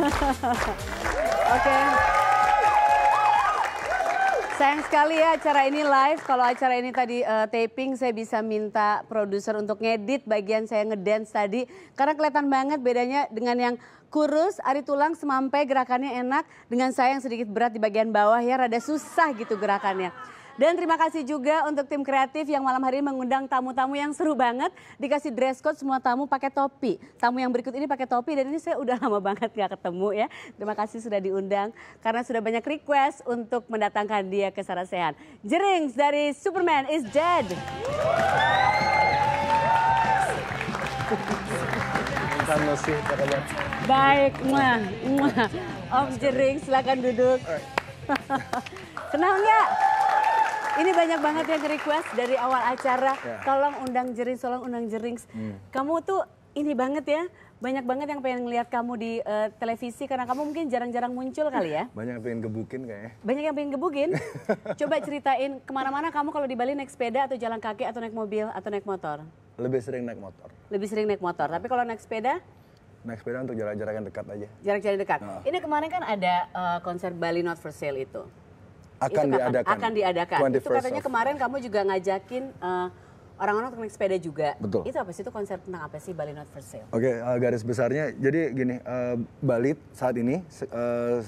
Oke. Okay. Sayang sekali ya acara ini live. Kalau acara ini tadi uh, taping saya bisa minta produser untuk ngedit bagian saya ngedance tadi. Karena kelihatan banget bedanya dengan yang kurus, ari tulang, semampai gerakannya enak. Dengan saya yang sedikit berat di bagian bawah ya rada susah gitu gerakannya. Dan terima kasih juga untuk tim kreatif yang malam hari ini mengundang tamu-tamu yang seru banget. Dikasih dress code semua tamu pakai topi. Tamu yang berikut ini pakai topi dan ini saya udah lama banget gak ketemu ya. Terima kasih sudah diundang karena sudah banyak request untuk mendatangkan dia ke Sarasehan. Jerings dari Superman is Dead. Baik, muah, muah. Om Jering silakan duduk. Senang nggak? Ini banyak banget yang request dari awal acara. Ya. Tolong undang jering, tolong undang jering. Hmm. Kamu tuh ini banget ya. Banyak banget yang pengen ngeliat kamu di uh, televisi karena kamu mungkin jarang-jarang muncul kali ya. Banyak yang pengen gebukin kayaknya. Banyak yang pengen gebukin. Coba ceritain kemana-mana kamu kalau di Bali naik sepeda atau jalan kaki atau naik mobil atau naik motor. Lebih sering naik motor. Lebih sering naik motor. Tapi kalau naik sepeda? Naik sepeda untuk jarak-jarak yang dekat aja. Jarak-jarak dekat. Oh. Ini kemarin kan ada uh, konser Bali Not For Sale itu akan itu diadakan. Akan diadakan. Itu katanya kemarin kamu juga ngajakin orang eh, orang-orang naik sepeda juga. Betul. Itu apa sih itu konser tentang apa sih Bali Not For Sale? Oke, okay, uh, eh, garis besarnya jadi gini, uh, Bali saat ini uh,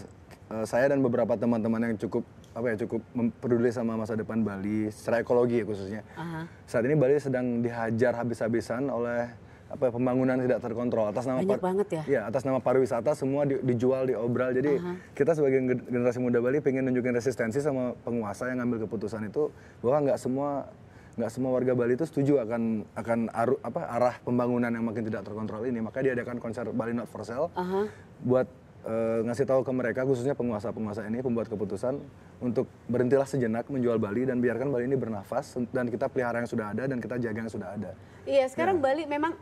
uh, saya dan beberapa teman-teman yang cukup apa ya cukup peduli sama masa depan Bali secara ekologi ya khususnya. Uh -huh. Saat ini Bali sedang dihajar habis-habisan oleh apa ya, pembangunan tidak terkontrol atas nama Banyak banget ya. ya atas nama pariwisata semua di, dijual diobral jadi uh -huh. kita sebagai generasi muda Bali ingin nunjukin resistensi sama penguasa yang ngambil keputusan itu bahwa nggak semua nggak semua warga Bali itu setuju akan akan aru, apa arah pembangunan yang makin tidak terkontrol ini maka diadakan konser Bali Not for Sale uh -huh. buat e, ngasih tahu ke mereka khususnya penguasa-penguasa ini pembuat keputusan untuk berhentilah sejenak menjual Bali dan biarkan Bali ini bernafas dan kita pelihara yang sudah ada dan kita jaga yang sudah ada. Iya, sekarang ya. Bali memang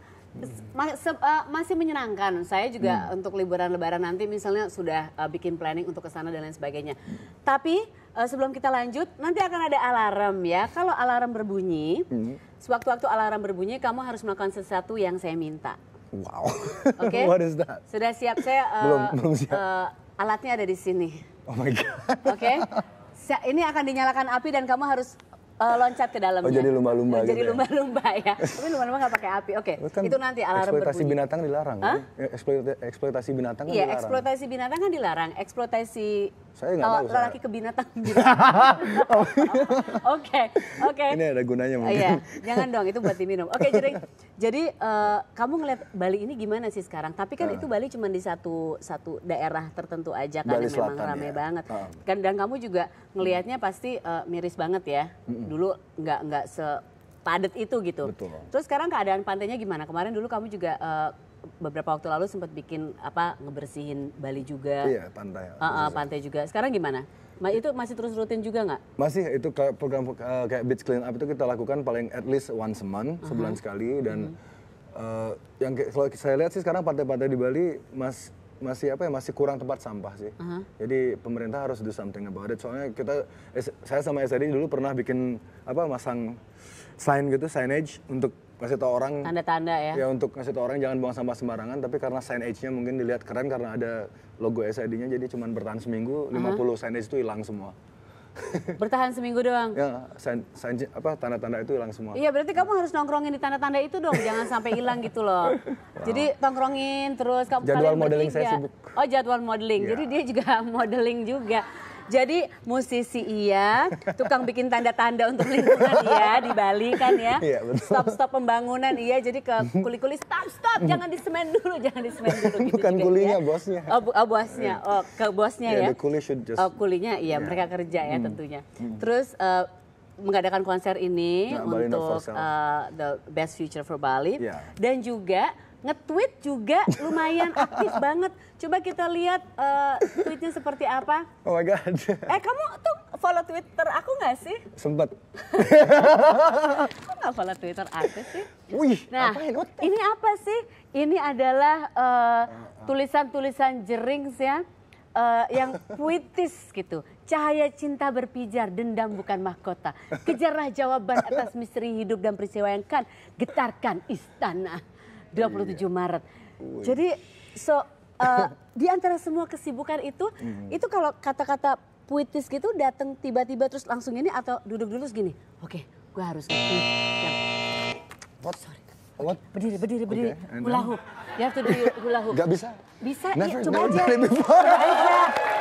Se uh, masih menyenangkan. Saya juga hmm. untuk liburan Lebaran nanti misalnya sudah eh, bikin planning untuk ke sana dan lain sebagainya. Hmm. Tapi eh, sebelum kita lanjut, nanti akan ada alarm ya. Kalau alarm berbunyi, hmm. sewaktu-waktu alarm berbunyi, kamu harus melakukan sesuatu yang saya minta. Wow. Oke. Okay? What is that? Sudah siap saya? Uh, belum siap. Uh, alatnya ada di sini. Oh my god. Oke. Okay? Ini akan dinyalakan api dan kamu harus uh, loncat ke dalam. Oh, jadi lumba-lumba. Gitu jadi ya? lumba-lumba ya. Tapi lumba-lumba nggak pakai api. Oke. Okay. itu nanti alarm eksploitasi binatang dilarang. Huh? Ya? Eksploitasi binatang kan ya, dilarang. Iya, eksploitasi binatang kan dilarang. Eksploitasi saya nggak tahu. Lelaki ke binatang. Oh, iya. Oke, oke. Ini ada gunanya mungkin. Iya, jangan dong itu buat diminum. Oke, okay, jadi jadi uh, kamu ngeliat Bali ini gimana sih sekarang? Tapi kan uh. itu Bali cuma di satu satu daerah tertentu aja kan yang memang ramai ya. banget. Uh. Kan dan kamu juga ngelihatnya pasti uh, miris banget ya. Mm -mm. Dulu nggak nggak se padat itu gitu. Betul. Terus sekarang keadaan pantainya gimana? Kemarin dulu kamu juga uh, beberapa waktu lalu sempat bikin apa ngebersihin Bali juga. Iya pantai. Uh, uh, pantai juga. Sekarang gimana? Ma itu masih terus rutin juga nggak? Masih itu kayak program uh, kayak beach clean up itu kita lakukan paling at least once a month, uh -huh. sebulan sekali dan uh -huh. uh, yang kalau saya lihat sih sekarang pantai-pantai di Bali mas masih apa ya masih kurang tempat sampah sih. Uh -huh. Jadi pemerintah harus do something about it. Soalnya kita saya sama SID dulu pernah bikin apa masang sign gitu signage untuk ngasih tau orang tanda-tanda ya. Ya untuk ngasih tau orang jangan buang sampah sembarangan tapi karena signage-nya mungkin dilihat keren karena ada logo SID-nya jadi cuma bertahan seminggu uh -huh. signage itu hilang semua. Bertahan seminggu doang. Ya, sign, sign, apa tanda-tanda itu hilang semua. Iya, berarti kamu harus nongkrongin di tanda-tanda itu dong, jangan sampai hilang gitu loh. Wow. Jadi nongkrongin terus kamu Jadwal modeling saya sibuk. Oh, jadwal modeling. Ya. Jadi dia juga modeling juga. Jadi musisi iya, tukang bikin tanda-tanda untuk lingkungan iya di Bali kan ya. Iya, Stop-stop pembangunan iya, jadi ke kuli-kuli stop stop jangan disemen dulu, jangan disemen dulu gitu. Bukan juga, kulinya, ya. bosnya. Oh, oh bosnya. Iya. Oh, ke bosnya yeah, ya. The kuli should just Oh, kulinya iya, yeah. mereka kerja ya hmm. tentunya. Hmm. Terus uh, mengadakan konser ini nah, untuk uh, the best future for Bali yeah. dan juga nge-tweet juga lumayan aktif banget. Coba kita lihat uh, tweetnya seperti apa. Oh my god. Eh kamu tuh follow Twitter aku nggak sih? Sempet. Kok nggak follow Twitter aku sih? Wih, nah, apa ini apa sih? Ini adalah eh, ah, ah. tulisan-tulisan uh, jerings ya. Uh, yang puitis gitu. Cahaya cinta berpijar, dendam bukan mahkota. Kejarlah jawaban atas misteri hidup dan peristiwa yang kan getarkan istana. 27 iya. Maret. Jadi so uh, di antara semua kesibukan itu hmm. itu kalau kata-kata puitis gitu datang tiba-tiba terus langsung ini atau duduk dulu segini. Oke, okay, gue harus ngerti. What? Sorry. Okay. What? Berdiri, berdiri, berdiri. Okay, hula hoop. Ya have to hula hoop. Gak bisa. Bisa, iya. never, ya, coba never aja. Coba aja.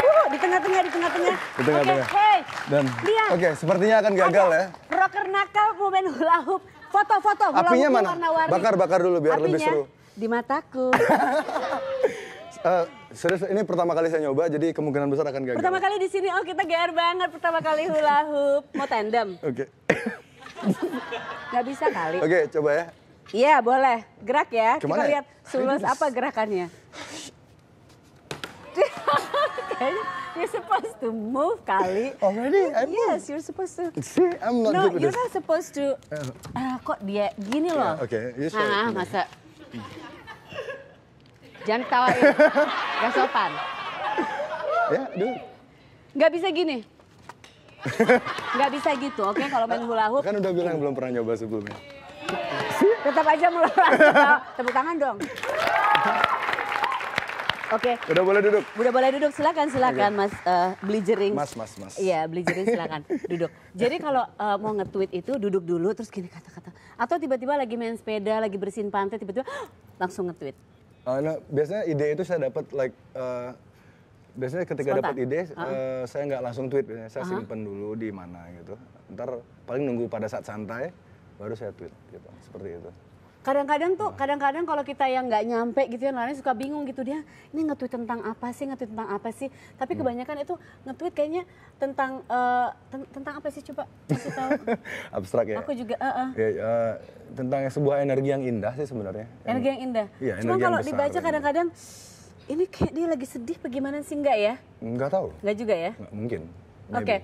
Uh, di tengah-tengah, di tengah-tengah. Di tengah-tengah. Okay, hey. Dan, oke, okay, sepertinya akan gagal ya. Rocker nakal mau hula hoop. Foto-foto. Apinya mana? Bakar-bakar dulu biar Apinya lebih seru. di mataku. uh, serius ini pertama kali saya nyoba jadi kemungkinan besar akan gagal. Pertama kali di sini oh kita GR banget pertama kali hula hoop mau tandem. Oke. Okay. Gak bisa kali. Oke, okay, coba ya. Iya, boleh. Gerak ya. Kemana Kita ya? lihat sulus apa gerakannya. you're supposed to move, Kali. Already? Oh, I'm yes, you're supposed to. See, I'm not no, good you're not supposed to. Uh, kok dia gini loh. Yeah, okay, you show ah, masa. Jangan ketawain. Gak sopan. Ya, yeah, do. Gak bisa gini. Gak bisa gitu, oke? Okay? Kalau main hula hoop. Kan udah bilang belum pernah nyoba sebelumnya. Tetap aja melorot. Tepuk tangan dong. Oke. Okay. Udah boleh duduk. Udah boleh duduk. Silakan, silakan okay. Mas uh, beli jering. Mas, Mas, Mas. Iya, beli jering silakan. duduk. Jadi kalau uh, mau nge-tweet itu duduk dulu terus gini kata-kata. Atau tiba-tiba lagi main sepeda, lagi bersihin pantai tiba-tiba langsung nge-tweet. Uh, ah, no, nah, biasanya ide itu saya dapat like uh, biasanya ketika dapat ide uh -huh. uh, saya nggak langsung tweet biasanya saya uh -huh. simpen dulu di mana gitu. Ntar paling nunggu pada saat santai baru saya tweet gitu. Seperti itu kadang-kadang tuh kadang-kadang kalau kita yang nggak nyampe gitu ya nanya suka bingung gitu dia ini nge-tweet tentang apa sih nge-tweet tentang apa sih tapi hmm. kebanyakan itu nge-tweet kayaknya tentang uh, ten tentang apa sih coba kasih tahu abstrak ya aku juga uh -uh. Ya, uh, tentang sebuah energi yang indah sih sebenarnya energi yang indah iya, cuma kalau dibaca kadang-kadang ini kayak dia lagi sedih bagaimana sih enggak ya? Enggak tahu. Enggak juga ya? Enggak, mungkin. Oke, okay.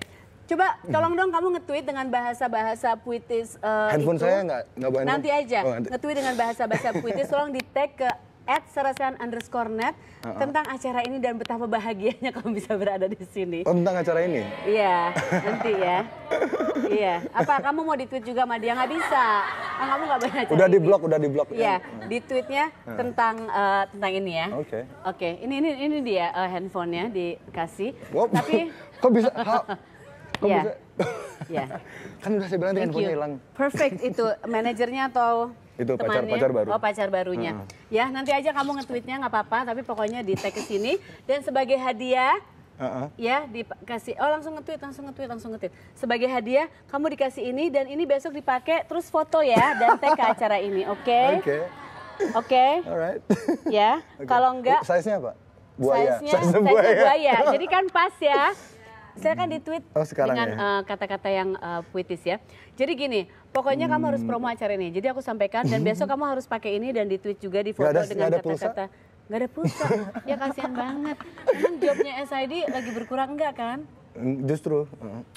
Coba tolong dong kamu nge-tweet dengan bahasa-bahasa puitis uh, Handphone itu. saya nggak nggak boleh. Nanti aja oh, nge-tweet dengan bahasa-bahasa puitis tolong di tag ke at serasan underscore net uh -uh. tentang acara ini dan betapa bahagianya kamu bisa berada di sini. Oh, tentang acara ini? Iya, nanti ya. Iya. Apa kamu mau di-tweet juga sama dia? Nggak bisa. Ah, kamu nggak banyak Udah di blok, udah di blok. Iya, kan? di tweetnya uh. tentang uh, tentang ini ya. Oke. Okay. Oke, okay. ini ini ini dia uh, handphonenya dikasih. Wow. Tapi kok bisa? Kok yeah. bisa? Iya. yeah. kan udah saya bilang handphonenya hilang. Perfect itu manajernya atau itu pacar temannya. pacar baru. Oh pacar barunya. Hmm. Ya nanti aja kamu nge-tweetnya nggak apa-apa tapi pokoknya di tag ke sini dan sebagai hadiah uh huh Ya, dikasih. Oh, langsung nge langsung nge langsung nge Sebagai hadiah, kamu dikasih ini dan ini besok dipakai terus foto ya dan tag ke acara ini, oke? Okay? Oke. Oke. Alright. Ya, okay. kalau enggak oh, Size-nya apa? Buaya. Size-nya, size buaya. buaya. Jadi kan pas ya. saya di hmm. ditweet oh, dengan ya. uh, kata-kata yang uh, puitis ya. Jadi gini, pokoknya hmm. kamu harus hmm. promo acara ini. Jadi aku sampaikan dan besok kamu harus pakai ini dan di tweet juga di foto ada, dengan kata-kata Gak ada pulsa. ya kasihan banget. Emang jobnya SID lagi berkurang enggak kan? Hmm, justru.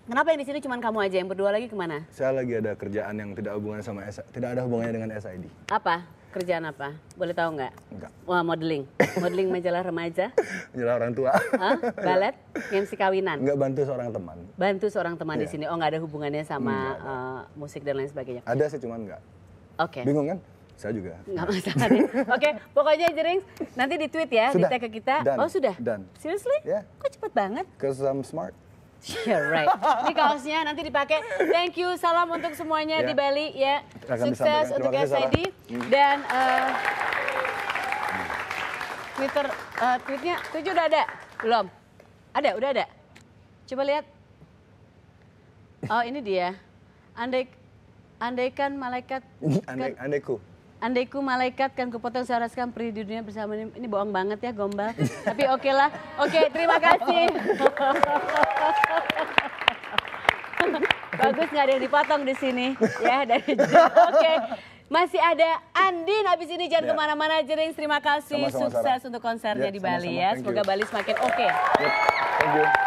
Kenapa yang di sini cuma kamu aja? Yang berdua lagi kemana? Saya lagi ada kerjaan yang tidak hubungan sama SID, tidak ada hubungannya dengan SID. Apa? Kerjaan apa? Boleh tahu nggak? Enggak. Wah, modeling. Modeling majalah remaja. majalah orang tua. Hah? Balet? MC kawinan? Enggak, bantu seorang teman. Bantu seorang teman yeah. di iya. sini. Oh, nggak ada hubungannya sama Uh, musik dan lain sebagainya. Ada sih, cuman nggak. Oke. Okay. Bingung kan? Saya juga. Nggak masalah deh. Oke, pokoknya Jering nanti ya, di tweet ya, sudah. di tag ke kita. Done. Oh, sudah? Dan. Seriously? Yeah. Kok cepet banget? Because I'm smart. Yeah, right. Ini kaosnya nanti dipakai. Thank you, salam untuk semuanya yeah. di Bali ya. Yeah. Sukses untuk SID dan uh, Twitter uh, tweetnya tujuh udah ada belum? Ada, udah ada. Coba lihat. Oh ini dia. Andai andaikan malaikat. Andai, kan- andaiku. Andaiku malaikat kan kupotong rasakan peri di dunia bersama ini. Ini bohong banget ya gombal. Tapi oke okay lah. Oke, okay, terima kasih. Bagus nggak ada yang dipotong di sini ya dari Oke. Okay. Masih ada Andin nah, habis ini jangan ya. kemana-mana Jering. Terima kasih, sama -sama, sukses Sarah. untuk konsernya ya, di Bali sama -sama. ya. Semoga Bali semakin oke. Okay. Yep.